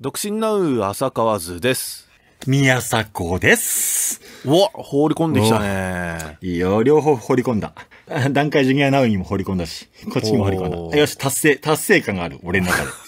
独身なう浅川図です。宮迫です。うわ、放り込んできたね。いいよ、両方放り込んだ。段階ジュニアナウにも放り込んだし、こっちにも放り込んだ。よし、達成、達成感がある、俺の中で。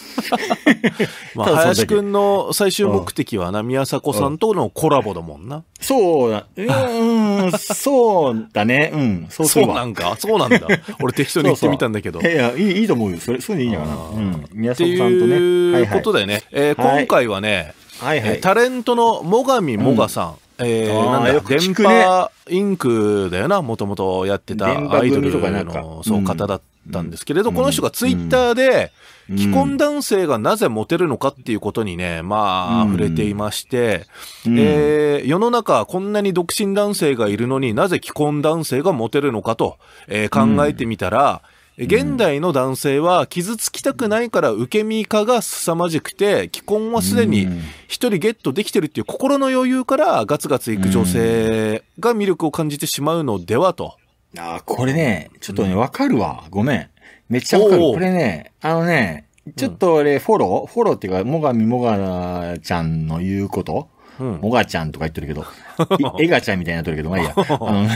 まあ、林くんの最終目的はな、宮迫さんとのコラボだもんな。そうだ、うん、そうだね。うん、そうそうなんか、そうなんだ。俺適当に言ってみたんだけど。そうそういやいい、いいと思うよ。それ、そうのいいんじゃないかな。うん、宮迫さんとね。ということでね、はいはい、えー、今回はね、はいはい、タレントの最上もがさん、うんえー、なんだ、電波インクだよな、もともとやってたアイドルの、そう、方だったんですけれど、この人がツイッターで、既婚男性がなぜモテるのかっていうことにね、まあ、触れていまして、うん、えー、世の中こんなに独身男性がいるのになぜ既婚男性がモテるのかと、えー、考えてみたら、うん、現代の男性は傷つきたくないから受け身化が凄まじくて、既婚はすでに一人ゲットできてるっていう心の余裕からガツガツいく女性が魅力を感じてしまうのではと。ああ、これね、ちょっとね、わかるわ。ごめん。めっちゃわかる。これね、あのね、ちょっと俺、フォロー、フォローっていうか、もがみもがちゃんの言うこと、うん、もがちゃんとか言ってるけど、えがちゃんみたいになってるけど、まあいいや。あの、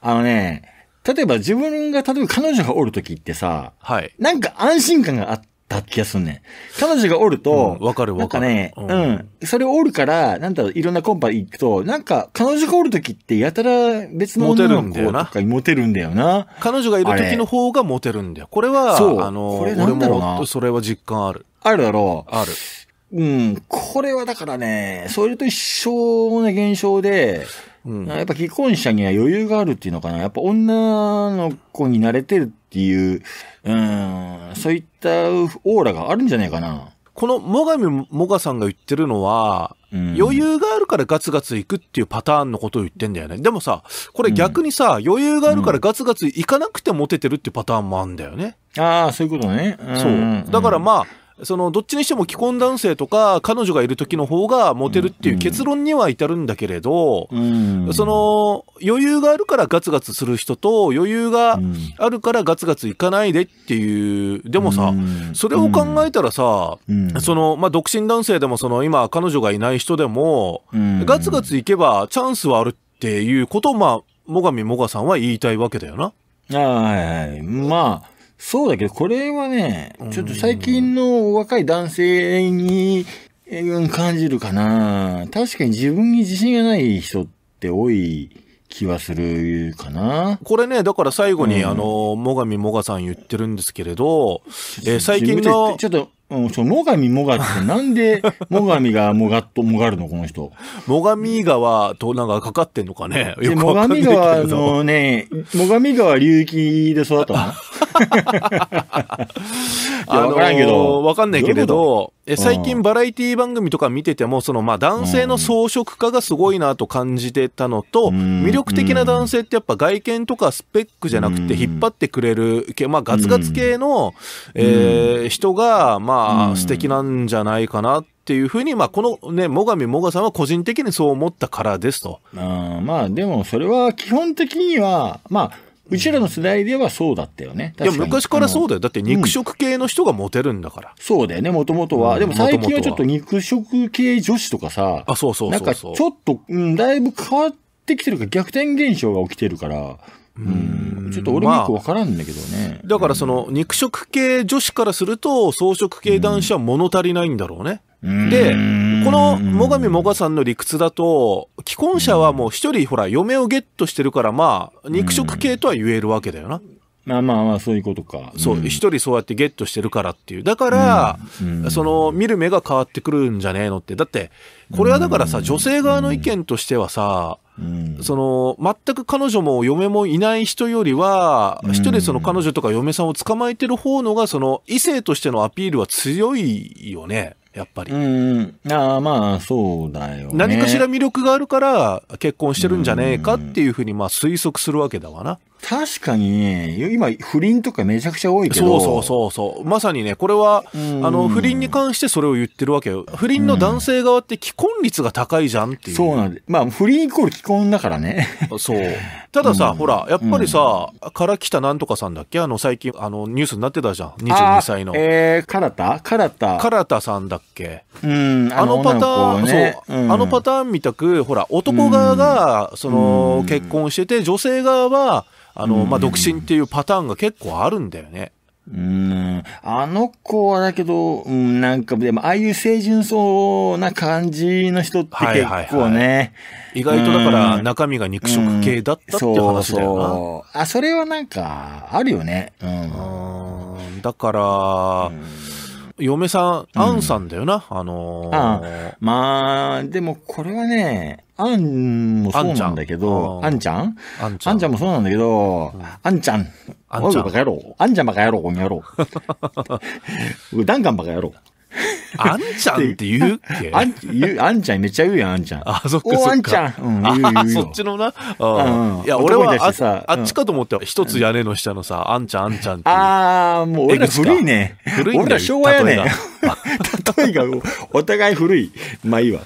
あのね、例えば自分が、例えば彼女がおるときってさ、はい、なんか安心感があっった気がすんねん。彼女がおると、わ、うん、かるわかる。なんかね、うん、それおるから、なんだろう、いろんなコンパ行くと、なんか、彼女がおるときってやたら別の女の子とかモテるんだよな。彼女がいるときの方がモテるんだよ。これは、そうあの、これなんだろうな。それは実感ある。あるだろう。ある。うん、これはだからね、それと一緒の現象で、うん、やっぱ既婚者には余裕があるっていうのかな。やっぱ女の子に慣れてるっていう、うん、そういったオーラがあるんじゃないかな。この最上もがさんが言ってるのは、うん、余裕があるからガツガツ行くっていうパターンのことを言ってんだよね。でもさ、これ逆にさ、うん、余裕があるからガツガツいかなくてモテてるっていうパターンもあるんだよね。ああ、そういうことね。そう。だからまあ、そのどっちにしても既婚男性とか彼女がいる時の方がモテるっていう結論には至るんだけれど、その余裕があるからガツガツする人と余裕があるからガツガツいかないでっていうでもさ、それを考えたらさ、そのまあ、独身男性でもその今彼女がいない人でも、ガツガツいけばチャンスはあるっていうことをまあ最上もがさんは言いたいわけだよな。はいはい、まあそうだけど、これはね、ちょっと最近の若い男性に感じるかな。確かに自分に自信がない人って多い。気はするかな。これね、だから最後に、うん、あの、もがみもがさん言ってるんですけれど、えー、最近の。ちょっと、うん、その、もがみもがって、なんで、もがみがもがっと、もがるの、この人。もがみ川となんかかかってんのかね。よかもがみ川のね、もがみ川流域で育ったの あのど。わかんないけれど、え最近バラエティ番組とか見てても、そのまあ男性の装飾家がすごいなと感じてたのと、魅力的な男性ってやっぱ外見とかスペックじゃなくて引っ張ってくれる、まあガツガツ系の、えー、人が、まあ素敵なんじゃないかなってっていうふうに、まあ、このね、最上もがさんは個人的にそう思ったからですと。あまあ、でもそれは基本的には、まあ、うちらの世代ではそうだったよね。いや、昔からそうだよ。だって肉食系の人がモテるんだから。うん、そうだよね、もともとは、でも最近はちょっと肉食系女子とかさ、あ、そうそうなんかちょっと、うん、だいぶ変わってきてるか逆転現象が起きてるから、うん、ちょっと俺もよくわからんだけどね、まあ、だからその肉食系女子からすると、草食系男子は物足りないんだろうね。うんで、この最上もがさんの理屈だと、既婚者はもう一人、ほら、嫁をゲットしてるから、まあ、肉食系とは言えるわけだよな。まあまあまあ、そういうことか。そう、一、人そうやってゲットしてるからっていう。だから、その、見る目が変わってくるんじゃねえのって。だって、これはだからさ、女性側の意見としてはさ、その、全く彼女も嫁もいない人よりは、一人その彼女とか嫁さんを捕まえてる方のが、その、異性としてのアピールは強いよね。やっぱり。うん。ああ、まあ、そうだよ、ね、何かしら魅力があるから結婚してるんじゃねえかっていうふうに、まあ推測するわけだわな。確かにね、今、不倫とかめちゃくちゃ多いけど。そうそうそうそう。まさにね、これは、あの、不倫に関してそれを言ってるわけよ。不倫の男性側って既婚率が高いじゃんっていう。そうなんで。まあ、不倫イコール既婚だからね。そう。たださ、ほら、やっぱりさ、から来たなんとかさんだっけあの、最近、あの、ニュースになってたじゃん。22歳の。えー、カラタカラタ。カラタさんだっけうん。あのパターン、ね、そう、うん、あのパターンみたく、ほら、男側が、その、結婚してて、女性側は、あの、まあ、独身っていうパターンが結構あるんだよね。うん、あの子はだけど、うん、なんか、でも、ああいう清純そうな感じの人って結構ね。はいはいはい、意外とだから、中身が肉食系だったって話だよな。そうそうあ、それはなんか、あるよね。うん。うんだから、嫁さん、アンさんだよな、うん、あのー、ああまあ、でもこれはね、アンもそうなんだけど、アンちゃんアンちゃんもそうなんだけど、アンちゃん。アンちゃん。バカ野郎。アンちゃんバカ野郎、こダ野郎。ンばバカ野郎。あんちゃんって言うっけあん、う、あんちゃんめっちゃ言うやん、あんちゃん。あ、そっかそっか。あんちゃん。うん、言う言うそっちのな。うん。いや、俺はあ、あっちかと思って一つ屋根の下のさ、あんちゃん、あんちゃんって。ああ、もう俺ら古いね。古いね。俺ら昭和やね。例えが、お互い古い。まあいいわ。ん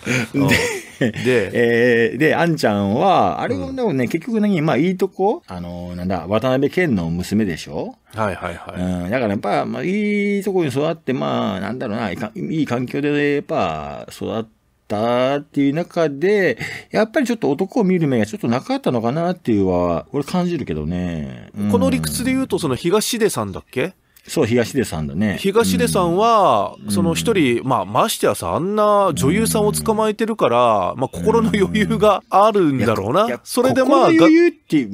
で、えー、で、あんちゃんは、あれもでもね、うん、結局ね、まあいいとこ、あの、なんだ、渡辺謙の娘でしょはいはいはい。うん、だからやっぱ、まあいいとこに育って、まあ、なんだろうな、いい環境で、やっぱ、育って、たっていう中で、やっぱりちょっと男を見る目がちょっとなかったのかなっていうは、俺感じるけどね。うん、この理屈で言うと、その東出さんだっけそう東出さんだね東出さんは、うん、その一人、まあ、ましてやさあんな女優さんを捕まえてるから、まあ、心の余裕があるんだろうな、それでまあ余裕って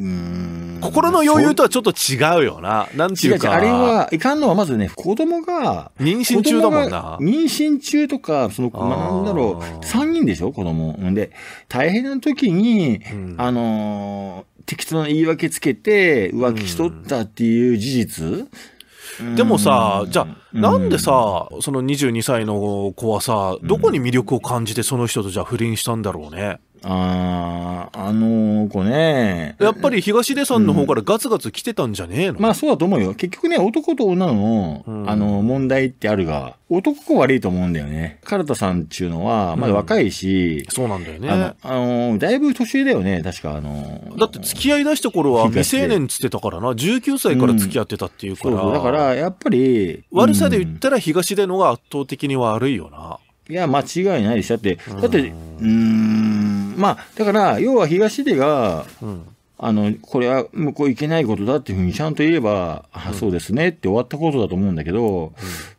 心の余裕とはちょっと違うよな。なんていうか。違う違うあれは、いかんのはまずね、子供が。妊娠中だもんな。妊娠中とか、その、なんだろう、3人でしょ子供。んで、大変な時に、うん、あのー、適当な言い訳つけて浮気しとったっていう事実、うんでもさ、じゃあ、なんでさ、その22歳の子はさ、どこに魅力を感じて、その人とじゃあ不倫したんだろうね。ああ、あの子ね。やっぱり東出さんの方からガツガツ来てたんじゃねえの、うん、まあそうだと思うよ。結局ね、男と女の、うん、あの、問題ってあるが、男が悪いと思うんだよね。カルタさんっちゅうのは、まだ若いし、うん、そうなんだよね。あの、あのだいぶ年上だよね、確か。あのだって付き合い出した頃は未成年っつってたからな、19歳から付き合ってたっていうから。そうそうだから、やっぱり。悪さで言ったら東出のが圧倒的に悪いよな。いや、間違いないでしょ。だって、だって、うん、まあ、だから、要は東出が、うん、あの、これは向こう行けないことだっていうふうにちゃんと言えば、うん、あそうですねって終わったことだと思うんだけど、うん、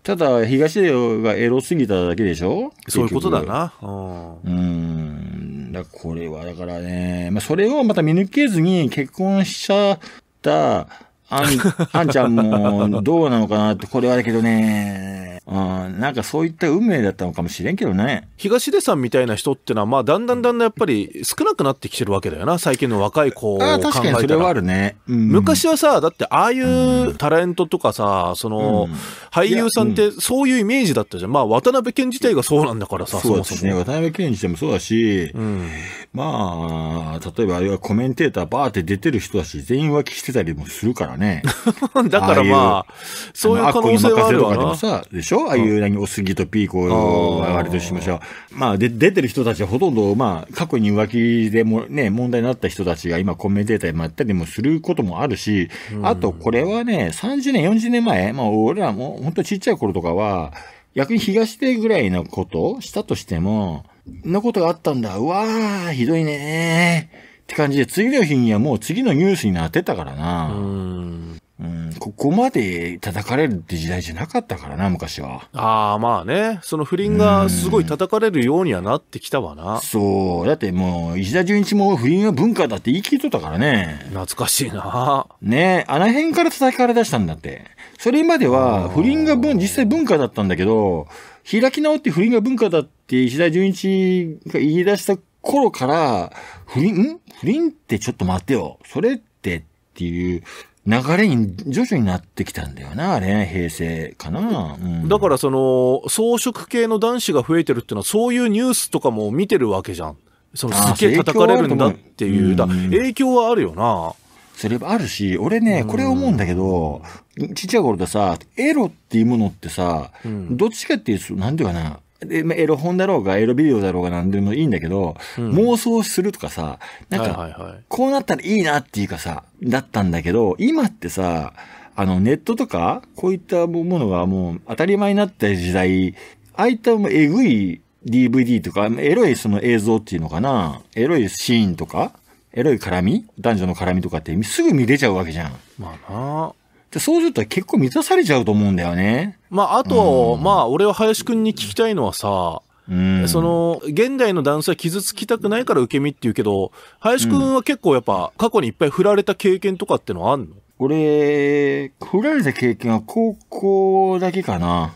ただ、東出がエロすぎただけでしょそういうことだな。うん。だこれは、だからね、まあ、それをまた見抜けずに結婚しちゃった、あん、あんちゃんもどうなのかなって、これはだけどね、うん、なんかそういった運命だったのかもしれんけどね。東出さんみたいな人ってのは、まあ、だんだんだんだんやっぱり少なくなってきてるわけだよな、最近の若い子を考えたら。確かにそれはあるね。うん、昔はさ、だってああいうタレントとかさ、その、俳優さんってそういうイメージだったじゃん。まあ、渡辺謙自体がそうなんだからさ、そうですね。渡辺謙自体もそうだし、うん、まあ、例えばあれはコメンテーターバーって出てる人だし、全員浮気してたりもするからからね。だからまあ、あそういう可能性はあるわな。とかでもさ、でしょああいう何、おすぎとピーコあれとしましょう。まあで、出てる人たちはほとんど、まあ、過去に浮気でもね、問題になった人たちが今コメンテーターにまったりもすることもあるし、あとこれはね、30年、40年前、まあ俺らも本当ちっちゃい頃とかは、逆に東出ぐらいのことをしたとしても、なことがあったんだ。うわー、ひどいねー。って感じで、次の日にはもう次のニュースになってたからな。うん。うん、ここまで叩かれるって時代じゃなかったからな、昔は。ああ、まあね。その不倫がすごい叩かれるようにはなってきたわな。うそう。だってもう、石田純一も不倫は文化だって言い切っとったからね。懐かしいな。ねえ、あの辺から叩かれ出したんだって。それまでは、不倫が実際文化だったんだけど、開き直って不倫が文化だって石田純一が言い出した頃から、不倫、不倫ってちょっと待ってよ。それってっていう流れに徐々になってきたんだよな、あれ、平成かな、うん、だからその、草食系の男子が増えてるっていうのは、そういうニュースとかも見てるわけじゃん。そのすげえ叩かれるんだっていう、だ影響はあるよな。それはあるし、俺ね、これ思うんだけど、ちっちゃい頃でさ、エロっていうものってさ、うん、どっちかっていうと、なんていうかな、エロ本だろうが、エロビデオだろうが何でもいいんだけど、うん、妄想するとかさ、なんか、こうなったらいいなっていうかさ、だったんだけど、今ってさ、あの、ネットとか、こういったものがもう当たり前になった時代、ああいったエグえぐい DVD とか、エロいその映像っていうのかな、エロいシーンとか、エロい絡み男女の絡みとかってすぐ見れちゃうわけじゃん。まあなで、そうすると結構満たされちゃうと思うんだよね。まあ、あと、うん、まあ、俺は林くんに聞きたいのはさ、うん、その、現代の男性は傷つきたくないから受け身って言うけど、林くんは結構やっぱ、過去にいっぱい振られた経験とかってのはあんの、俺、振られた経験は高校だけかな。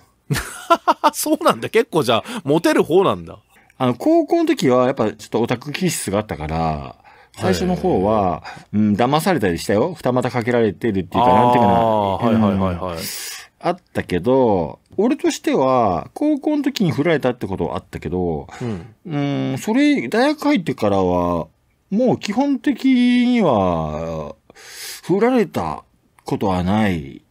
そうなんだ。結構じゃあ、モテる方なんだ。あの、高校の時はやっぱちょっとオタク気質があったから、最初の方は、うん、騙されたりしたよ。二股かけられてるっていうか、なんていうかな。はいはいはいはい。あったけど、俺としては、高校の時に振られたってことはあったけど、うん、うんそれ、大学入ってからは、もう基本的には、振られたことはない。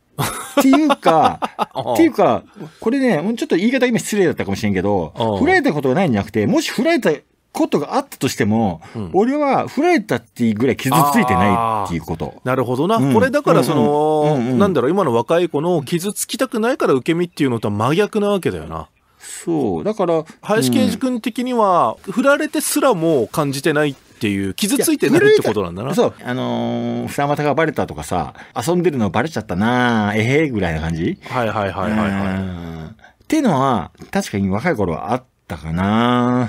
っていうか、っていうか、これね、ちょっと言い方今失礼だったかもしれんけど、振られたことがないんじゃなくて、もし振られたことがあったとしても、うん、俺はフラれたっていうぐらい傷ついてないっていうこと。なるほどな、うん、これだからその、なんだろう、今の若い子の傷つきたくないから受け身っていうのとは真逆なわけだよな。そう。だから、林健二君的には、振られてすらも感じてないっていう、傷ついてないってことなんだな。そう。あのー、二股がバレたとかさ、遊んでるのバレちゃったなえへ、ー、ぐらいな感じはいはいはいはいはい。っていうのは、確かに若い頃はあったかな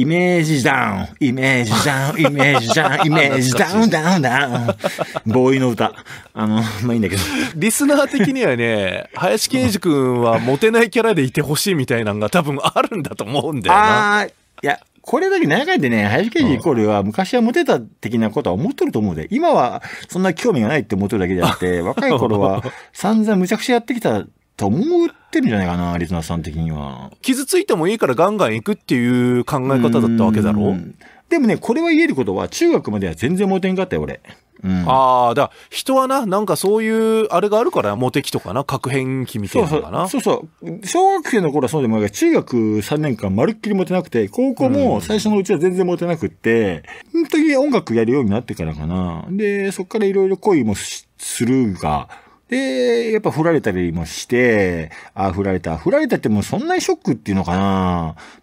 イメージダウン、イメージダウン、イメージダウン、イメージダウン、ダウン、ダウン。ボーイの歌。あの、まあ、いいんだけど。リスナー的にはね、林健二君はモテないキャラでいてほしいみたいなのが多分あるんだと思うんだよな。あいや、これだけ長いでね、林健二イコールは昔はモテた的なことは思ってると思うで、今はそんな興味がないって思ってるだけであって、若い頃は散々むちゃくちゃやってきたと思ってるんじゃないかな、リスナーさん的には。傷ついてもいいからガンガン行くっていう考え方だったわけだろうでもね、これは言えることは、中学までは全然モテんかったよ、俺。うん、ああ、だ人はな、なんかそういう、あれがあるから、モテ期とかな、核変期みたいなのかな。そうそう小学生の頃はそうでもないけど、中学3年間まるっきりモテなくて、高校も最初のうちは全然モテなくって、うん、本当に音楽やるようになってからかな。で、そっからいろいろ恋もするが、で、やっぱ振られたりもして、あ、振られた。振られたってもうそんなにショックっていうのか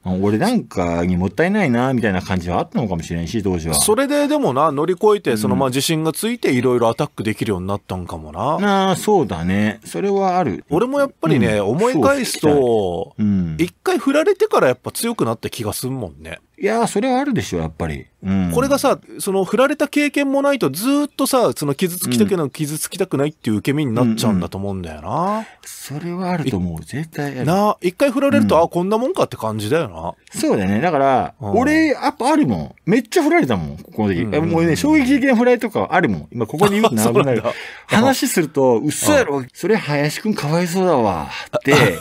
な、俺なんかにもったいないな、みたいな感じはあったのかもしれんし、当時は。それででもな、乗り越えて、そのまあ自信がついていろいろアタックできるようになったんかもな。うん、ああ、そうだね。それはある。俺もやっぱりね、うん、思い返すと、一、うん、回振られてからやっぱ強くなった気がすんもんね。いやそれはあるでしょ、やっぱり。うん、これがさ、その、振られた経験もないと、ずっとさ、その、傷つきたくない、うん、傷つきたくないっていう受け身になっちゃうんだと思うんだよな。うんうん、それはあると思う。絶対ある。な一回振られると、うん、あ、こんなもんかって感じだよな。そうだよね。だから、うん、俺、やっぱあるもん。めっちゃ振られたもん、ここの時。うんうんもうね、衝撃的な振られとかあるもん。今、ここに言うとな な。話すると、嘘やろ、それ、林くんかわいそうだわ。って、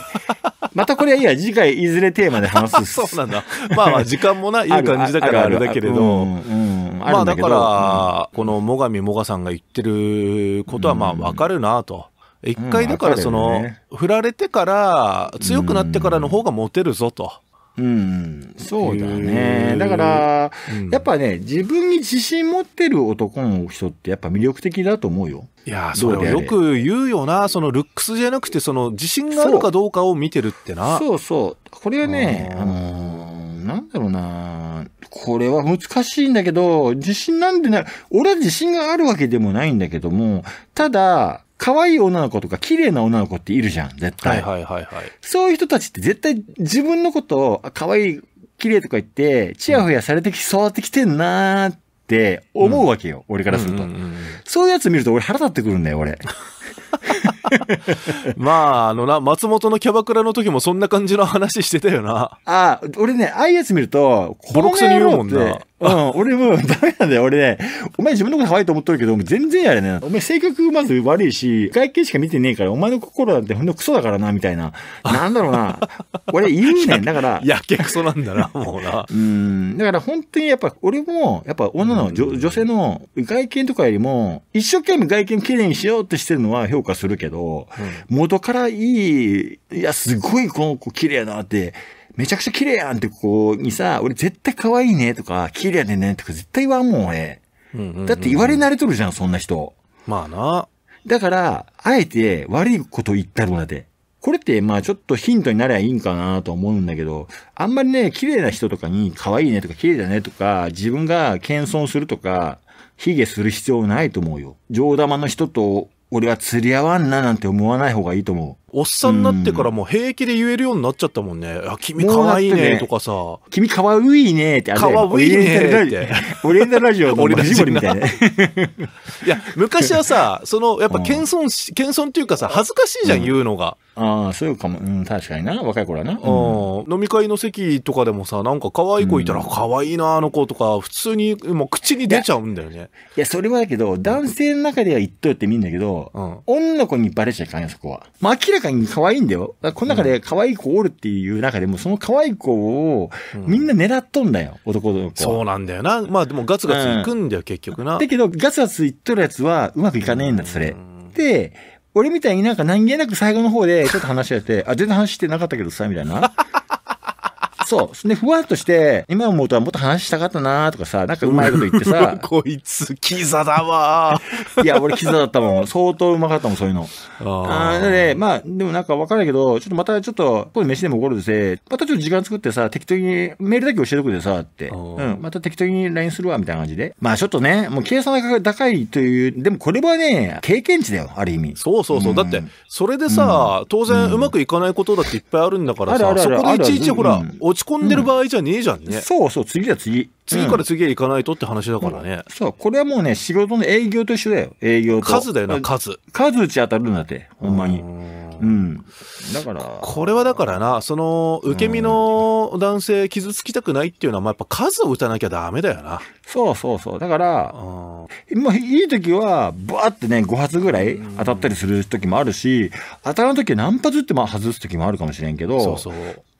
またこれはいいや、次回、いずれテーマで話す。そうなんだ。まあまあ、時間ももな、いい感じだからあれだけれど、まあだから、この最上もがさんが言ってることはまあわかるなと。一回だからその、振られてから強くなってからの方がモテるぞと。うん、そうだね。だから、やっぱね、自分に自信持ってる男の人ってやっぱ魅力的だと思うよ。いや、そうよく言うよな。そのルックスじゃなくて、その自信があるかどうかを見てるってな。そうそうそう。これはね、あのーなんだろうなこれは難しいんだけど、自信なんでない、俺は自信があるわけでもないんだけども、ただ、可愛い女の子とか綺麗な女の子っているじゃん、絶対。はいはいはい、はい。そういう人たちって絶対自分のことを、可愛い、綺麗とか言って、チヤホヤされてき、育ってきてんなーって思うわけよ、うん、俺からすると、うんうんうん。そういうやつ見ると俺腹立ってくるんだよ、俺。まあ、あのな、松本のキャバクラの時もそんな感じの話してたよな。ああ、俺ね、ああいうやつ見ると、ボロクソに言うもんな。うん、俺も ダメなんだよ。俺ね、お前自分のこと可愛いと思っとるけど、全然やれね。お前性格まず悪いし、外見しか見てねえから、お前の心なんてほんとクソだからな、みたいな。なんだろうな。俺言うねん。だから。やけクソなんだな、もうな。うん。だから本当にやっぱ、俺も、やっぱ女の、女女性の外見とかよりも、一生懸命外見綺麗にしようってしてるのは評価するけど、うん、元からいい、いや、すごいこの子綺麗なって、めちゃくちゃ綺麗やんって子にさ、俺絶対可愛いねとか、綺麗やねんねとか絶対言わんもん、俺。だって言われ慣れとるじゃん、そんな人。まあな。だから、あえて悪いこと言ったらうって。これって、まあちょっとヒントになりゃいいんかなと思うんだけど、あんまりね、綺麗な人とかに可愛いねとか綺麗だねとか、自分が謙遜するとか、卑下する必要ないと思うよ。上玉の人と俺は釣り合わんななんて思わない方がいいと思う。おっさんになってからもう平気で言えるようになっちゃったもんね。あ、君かわいいねとかさ。君かわいいねってあれかわいいねって。オリエンタルラジオのマジゴリみたいな。いや、昔はさ、その、やっぱ謙遜し、謙遜っていうかさ、恥ずかしいじゃん、言うのが。ああ、そうかも。うん、確かにな。若い頃はな。うん。飲み会の席とかでもさ、なんか可愛い子いたら、可愛いな、あの子とか、普通に、もう口に出ちゃうんだよね。いや、それはだけど、男性の中では言っとってみんだけど、うん、女の子にバレちゃいかんよ、そこは。まあ、明らか中に可愛いんだよ。だこの中で可愛い子おるっていう中でも、その可愛い子を、みんな狙っとんだよ、うん、男の子。そうなんだよな。まあでもガツガツいくんだよ、うん、結局な。だけど、ガツガツいっとるやつは、うまくいかねえんだ、それ。で、俺みたいになんか何気なく最後の方で、ちょっと話し合って、あ、全然話してなかったけどさ、みたいな。そう。で、ふわっとして、今思うとはもっと話したかったなとかさ、なんかうまいこと言ってさ。こいつ、キザだわ いや、俺キザだったもん。相当うまかったもん、そういうの。ああ。で、まあ、でもなんかわかんないけど、ちょっとまたちょっと、これ飯でも怒るでまたちょっと時間作ってさ、適当にメールだけ教えてくれさ、って。うん。また適当に LINE するわ、みたいな感じで。まあちょっとね、もう計算が高いという、でもこれはね、経験値だよ、ある意味。そうそうそう。うん、だって、それでさ、うん、当然うまくいかないことだっていっぱいあるんだからさ、あるそこでいちいちほら、ち込んでる場合じゃねえじゃんね。うん、そうそう、次だ次。次から次へ行かないとって話だからね、うん、そう、これはもうね、仕事の営業と一緒だよ。営業と。数だよな、数。数打ち当たるんだって、ほんまに。うん、だからこれはだからなその受け身の男性傷つきたくないっていうのは、まあ、やっぱ数を打たなきゃダメだよなそうそうそうだからもういい時はバーってね5発ぐらい当たったりする時もあるし当たらん時は何発っても外す時もあるかもしれんけどそうそう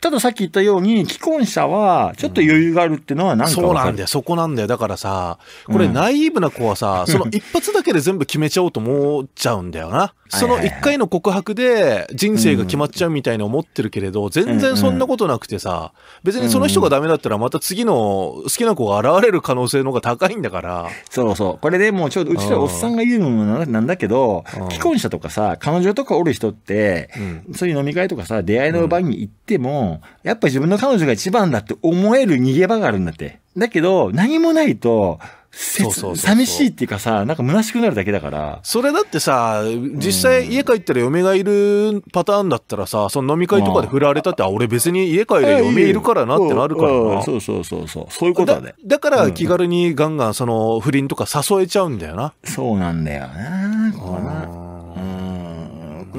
たださっき言ったように、既婚者はちょっと余裕があるっていうのはなんか、うん、そうなんだよ、そこなんだよ。だからさ、これナイーブな子はさ、うん、その一発だけで全部決めちゃおうと思っちゃうんだよな。その一回の告白で人生が決まっちゃうみたいに思ってるけれど、全然そんなことなくてさ、別にその人がダメだったらまた次の好きな子が現れる可能性の方が高いんだから。そうそう。これでもうちょっとうちおっさんが言うのもなんだけど、既婚者とかさ、彼女とかおる人って、そういう飲み会とかさ、出会いの場に行っても、やっぱ自分の彼女が一番だって思える逃げ場があるんだって。だけど、何もないと、そうそう寂しいっていうかさ、なんか虚しくなるだけだから。それだってさ、実際家帰ったら嫁がいるパターンだったらさ、その飲み会とかで振られたって、あ、俺別に家帰れ嫁いるからなってなるからな。そうそうそうそう。そういうことだね。だから気軽にガンガンその不倫とか誘えちゃうんだよな。そうなんだよな。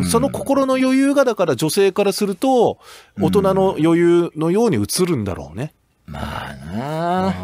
その心の余裕がだから女性からすると、大人の余裕のように映るんだろうね。まあなあ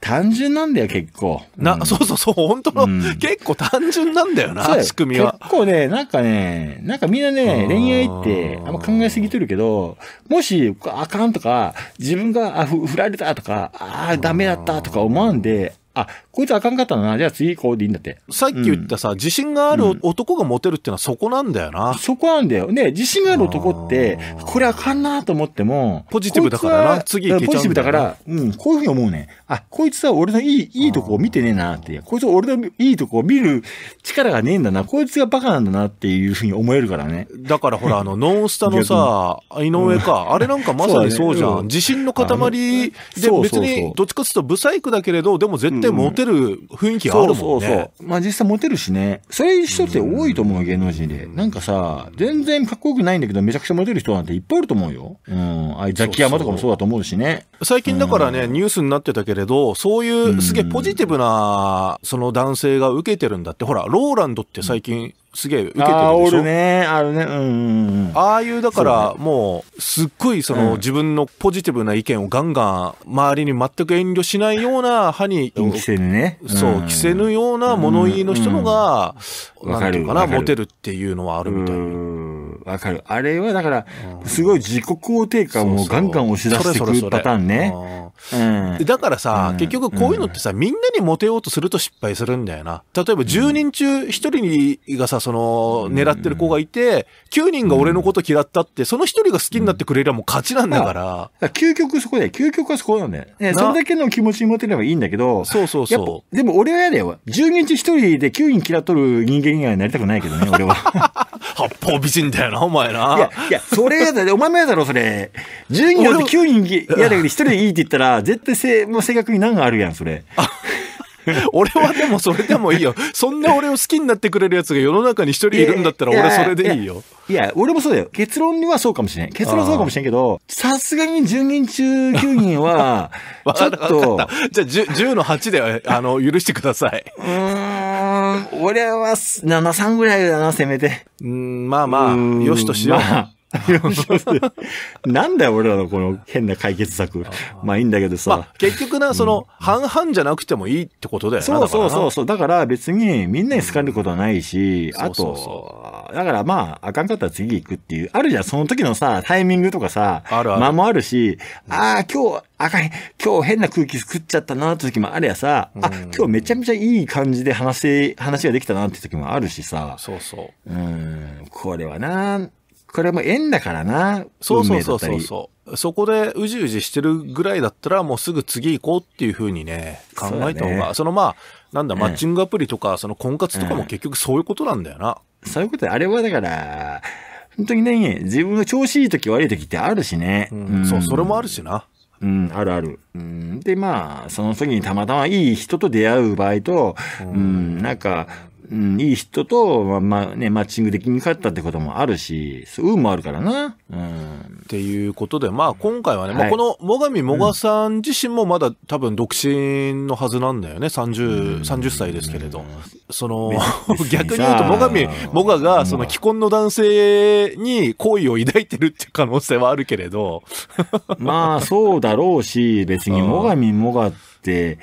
単純なんだよ、結構。な、うん、そうそうそう、本当の、うん、結構単純なんだよな、仕組みは。結構ね、なんかね、なんかみんなね、恋愛ってあんま考えすぎてるけど、もし、あかんとか、自分が、あ、振られたとか、ああ、ダメだったとか思わんで、あ、こいつあかんかったな。じゃあ次こうでいいんだって。さっき言ったさ、うん、自信がある男がモテるってのはそこなんだよな。そこなんだよ。ね、自信がある男って、これあかんなと思っても、ポジティブだからな。次行けちゃうんだ、ね、ポジティブだから、うん、こういうふうに思うね。あ、こいつは俺のいい、いいとこを見てねえなって。こいつは俺のいいとこを見る力がねえんだな。こいつがバカなんだなっていうふうに思えるからね。だからほら、あの、ノンスタのさ、井上か、あれなんかまさにそうじゃん。ねうん、自信の塊で、別に、どっちかっていうとブサイクだけれど、でも絶対でモテる雰囲気あるもんね。そうそうそう。まあ実際モテるしね。そういう人って多いと思う、芸能人で。なんかさ、全然かっこよくないんだけど、めちゃくちゃモテる人なんていっぱいいると思うよ。うん。あいザキヤマとかもそうだと思うしね。最近だからね、ニュースになってたけれど、そういうすげえポジティブな、その男性が受けてるんだって。ほら、ローランドって最近、すげえ受けてるでしょあるねあるねうん、うん、ああいうだからもうすっごいその自分のポジティブな意見をガンガン周りに全く遠慮しないような歯に着せぬね、そう着せぬような物言いの人のが、なんていうかなモテるっていうのはあるみたいわかる。あれはだから、すごい自己肯定感をガンガン押し出していくパターンね。うん、だからさ、うん、結局こういうのってさ、みんなにモテようとすると失敗するんだよな。例えば10人中1人がさ、その、狙ってる子がいて、9人が俺のこと嫌ったって、その1人が好きになってくれればもう勝ちなんだから。うん、から究極そこだよ。究極はそこなんだよ。それだけの気持ちに持てればいいんだけど、そうそうそう。でも俺は嫌だよ。10人中1人で9人嫌っとる人間以外になりたくないけどね、俺は。八方美人だよな、お前な。いや、いやそれ嫌だ、お前もやだろ、それ。10人だって9人嫌だけど1人でいいって言ったら、絶対性、もう正に何があるやん、それ。俺はでもそれでもいいよ。そんな俺を好きになってくれるやつが世の中に一人いるんだったら俺それでいいよ。いや、俺もそうだよ。結論にはそうかもしれん。結論そうかもしれんけど、さすがに10人中9人は、ちょっと。じゃあ 10, 10の8で、あの、許してください。うん、俺は7、3ぐらいだな、せめて。うん、まあまあ、よしとしよう。まあ なんだよ、俺らのこの変な解決策。まあいいんだけどさ。まあ、結局な、その、半々じゃなくてもいいってことだよね。そうそうそうだから別にみんなに好かれることはないし、あと、だからまあ、あかんかったら次行くっていう。あるじゃん、その時のさ、タイミングとかさ、間もあるし、ああ、今日、あかん、今日変な空気作っちゃったなって時もあるやさ、あ、今日めちゃめちゃいい感じで話せ、話ができたなって時もあるしさ。そうそう。うん、これはな、これも縁だからな。そうそうそうそうそう。そこでうじうじしてるぐらいだったら、もうすぐ次行こうっていうふうにね、考えた方が、そ,、ね、そのまあ、なんだ、マッチングアプリとか、うん、その婚活とかも結局そういうことなんだよな。うん、そういうことあれはだから、本当にね、自分が調子いい時悪い時ってあるしね。うん、そう、それもあるしな。うん、あるある。うん、で、まあ、その時にたまたまいい人と出会う場合と、うん、うん、なんか、うん、いい人と、まあ、まあ、ね、マッチングできにかったってこともあるし、そう、運もあるからな。うん。っていうことで、まあ、今回はね、はい、まあ、この、最上もがさん自身もまだ多分独身のはずなんだよね。30、三十30歳ですけれど。その、逆に言うと、最上もがが、その、既婚の男性に好意を抱いてるって可能性はあるけれど。まあ、そうだろうし、別に最上もがって、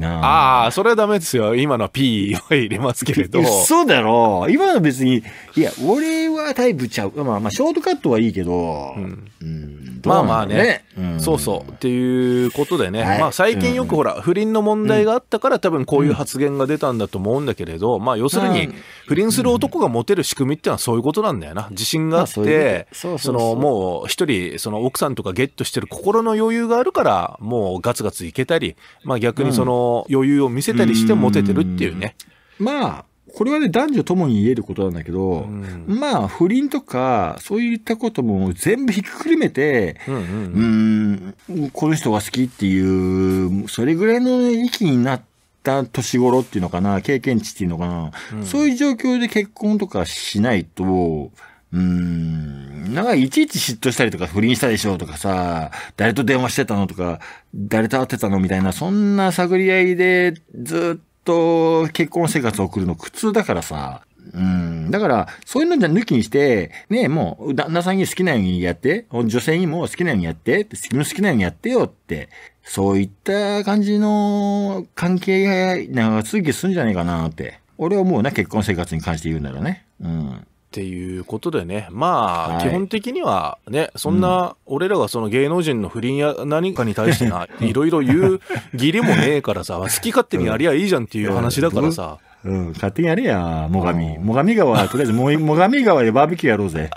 ああ、それはダメですよ。今のは P は入れますけれど。そうだろう。今の別に、いや、俺はタイプちゃう。まあまあ、ショートカットはいいけど。うん。うん、うまあまあね、うん、そうそう。っていうことでね。はい、まあ最近よくほら、不倫の問題があったから、多分こういう発言が出たんだと思うんだけれど、まあ要するに、不倫する男がモテる仕組みってのはそういうことなんだよな。自信があって、そのもう一人、その奥さんとかゲットしてる心の余裕があるから、もうガツガツいけたり、まあ逆にその、余裕を見せたりしてモテてるっていうね。うまあ、これはね、男女ともに言えることなんだけど、うん、まあ、不倫とか、そういったことも全部ひっくるめて、うん、うん、この人が好きっていう、それぐらいの域になった年頃っていうのかな、経験値っていうのかな、うん、そういう状況で結婚とかしないと、うーん、なんかいちいち嫉妬したりとか、不倫したでしょとかさ、誰と電話してたのとか、誰と会ってたのみたいな、そんな探り合いでずっと結婚生活を送るの苦痛だからさ、うん。だから、そういうのじゃ抜きにして、ねもう、旦那さんに好きなようにやって、女性にも好きなようにやって、自分の好きなようにやってよって、そういった感じの関係がなんか、続きするんじゃないかなって。俺はもうな、結婚生活に関して言うんだろうね。うん。っていうことでね、まあ、基本的にはね、そんな、俺らがその芸能人の不倫や何かに対してな、いろいろ言う義理もねえからさ、好き勝手にやりゃいいじゃんっていう話だからさ。うん、勝手にやれや、最上。最上川、とりあえず、最上 川でバーベキューやろうぜ。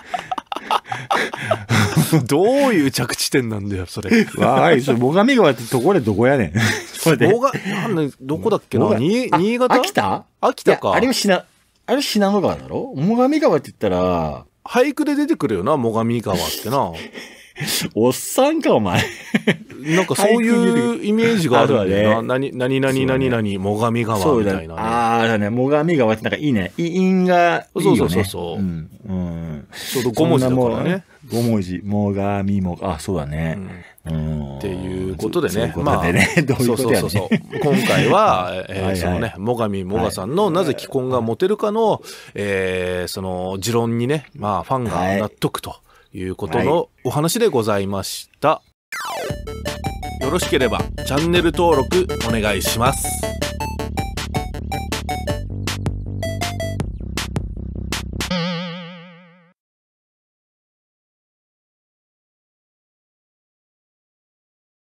どういう着地点なんだよ、それ。わあ、い、それ、最上川ってところでどこやねん。それで。どこだっけな新潟秋田秋田か。あれはしな、あれ信濃川だろ最上川って言ったら、俳句で出てくるよな、最上川ってな。おっさんか、お前。なんかそういうイメージがあるわね。何、何、何、何、何、最上川みたいな、ね。ああ、だね。最上川ってなんかいいね。がいいよ、ね。そうそうそう。うん。うん。ちょうど5文字だからね。5文字。最上も、あ、そうだね。うんっていうことでね、まあ、そうそうそう今回は、えそのね、最上もがさんのなぜ既婚が持てるかの、えその持論にね、まあ、ファンが納得ということのお話でございました。よろしければ、チャンネル登録お願いします。